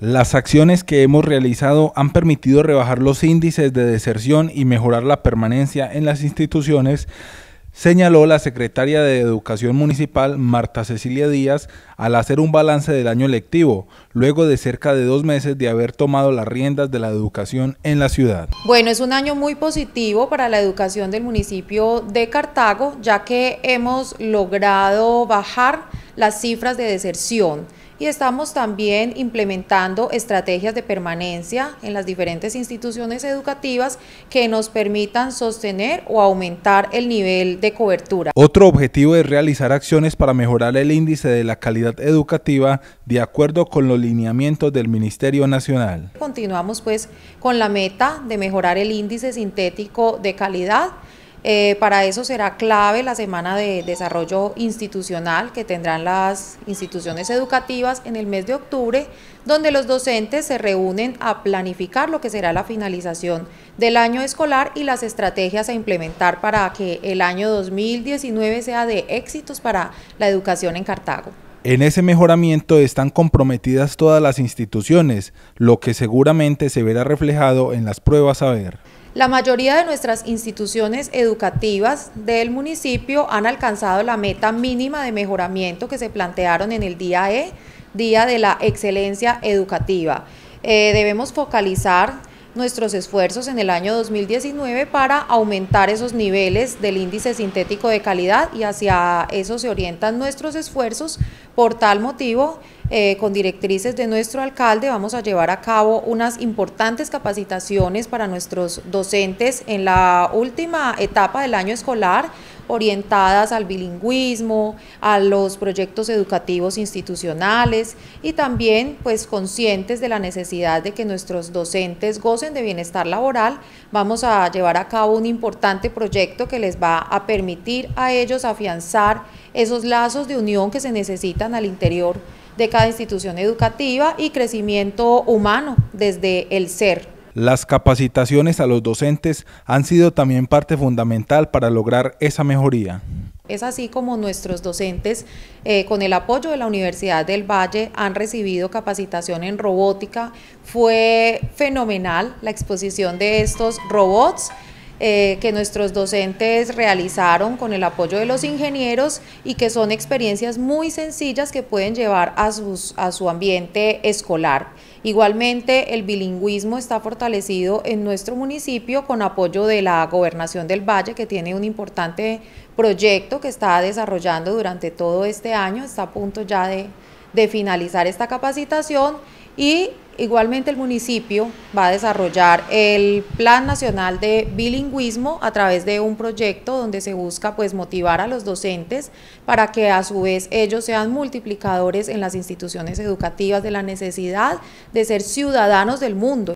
Las acciones que hemos realizado han permitido rebajar los índices de deserción y mejorar la permanencia en las instituciones, señaló la secretaria de Educación Municipal, Marta Cecilia Díaz, al hacer un balance del año lectivo, luego de cerca de dos meses de haber tomado las riendas de la educación en la ciudad. Bueno, es un año muy positivo para la educación del municipio de Cartago, ya que hemos logrado bajar las cifras de deserción y estamos también implementando estrategias de permanencia en las diferentes instituciones educativas que nos permitan sostener o aumentar el nivel de cobertura. Otro objetivo es realizar acciones para mejorar el índice de la calidad educativa de acuerdo con los lineamientos del Ministerio Nacional. Continuamos pues con la meta de mejorar el índice sintético de calidad eh, para eso será clave la semana de desarrollo institucional que tendrán las instituciones educativas en el mes de octubre, donde los docentes se reúnen a planificar lo que será la finalización del año escolar y las estrategias a implementar para que el año 2019 sea de éxitos para la educación en Cartago. En ese mejoramiento están comprometidas todas las instituciones, lo que seguramente se verá reflejado en las pruebas a ver. La mayoría de nuestras instituciones educativas del municipio han alcanzado la meta mínima de mejoramiento que se plantearon en el día E, Día de la Excelencia Educativa. Eh, debemos focalizar nuestros esfuerzos en el año 2019 para aumentar esos niveles del índice sintético de calidad y hacia eso se orientan nuestros esfuerzos. Por tal motivo, eh, con directrices de nuestro alcalde vamos a llevar a cabo unas importantes capacitaciones para nuestros docentes en la última etapa del año escolar orientadas al bilingüismo, a los proyectos educativos institucionales y también pues conscientes de la necesidad de que nuestros docentes gocen de bienestar laboral, vamos a llevar a cabo un importante proyecto que les va a permitir a ellos afianzar esos lazos de unión que se necesitan al interior de cada institución educativa y crecimiento humano desde el ser. Las capacitaciones a los docentes han sido también parte fundamental para lograr esa mejoría. Es así como nuestros docentes, eh, con el apoyo de la Universidad del Valle, han recibido capacitación en robótica. Fue fenomenal la exposición de estos robots eh, que nuestros docentes realizaron con el apoyo de los ingenieros y que son experiencias muy sencillas que pueden llevar a, sus, a su ambiente escolar. Igualmente, el bilingüismo está fortalecido en nuestro municipio con apoyo de la Gobernación del Valle, que tiene un importante proyecto que está desarrollando durante todo este año, está a punto ya de de finalizar esta capacitación y igualmente el municipio va a desarrollar el Plan Nacional de Bilingüismo a través de un proyecto donde se busca pues motivar a los docentes para que a su vez ellos sean multiplicadores en las instituciones educativas de la necesidad de ser ciudadanos del mundo.